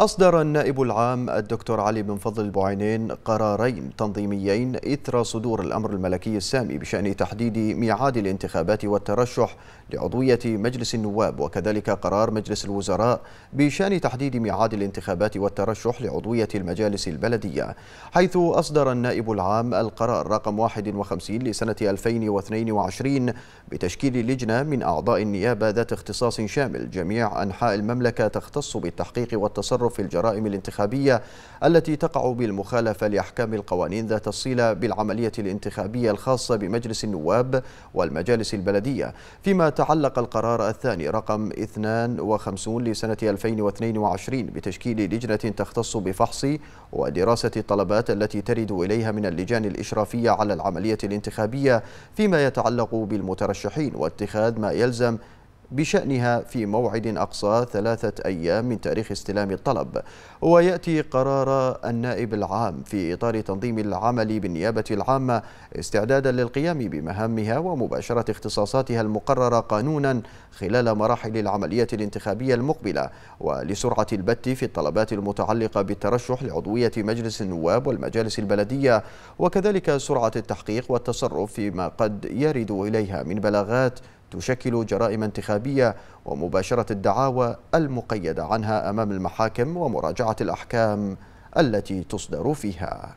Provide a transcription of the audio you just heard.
أصدر النائب العام الدكتور علي بن فضل البعينين قرارين تنظيميين إثر صدور الأمر الملكي السامي بشأن تحديد ميعاد الانتخابات والترشح لعضوية مجلس النواب وكذلك قرار مجلس الوزراء بشأن تحديد ميعاد الانتخابات والترشح لعضوية المجالس البلدية حيث أصدر النائب العام القرار رقم 51 لسنة 2022 بتشكيل لجنة من أعضاء النيابة ذات اختصاص شامل جميع أنحاء المملكة تختص بالتحقيق والتصرف في الجرائم الانتخابية التي تقع بالمخالفة لأحكام القوانين ذات الصلة بالعملية الانتخابية الخاصة بمجلس النواب والمجالس البلدية فيما تعلق القرار الثاني رقم 52 لسنة 2022 بتشكيل لجنة تختص بفحص ودراسة الطلبات التي ترد إليها من اللجان الإشرافية على العملية الانتخابية فيما يتعلق بالمترشحين واتخاذ ما يلزم بشأنها في موعد أقصى ثلاثة أيام من تاريخ استلام الطلب ويأتي قرار النائب العام في إطار تنظيم العمل بالنيابة العامة استعدادا للقيام بمهامها ومباشرة اختصاصاتها المقررة قانونا خلال مراحل العملية الانتخابية المقبلة ولسرعة البت في الطلبات المتعلقة بالترشح لعضوية مجلس النواب والمجالس البلدية وكذلك سرعة التحقيق والتصرف فيما قد يرد إليها من بلاغات تشكل جرائم انتخابية ومباشرة الدعاوى المقيدة عنها أمام المحاكم ومراجعة الأحكام التي تصدر فيها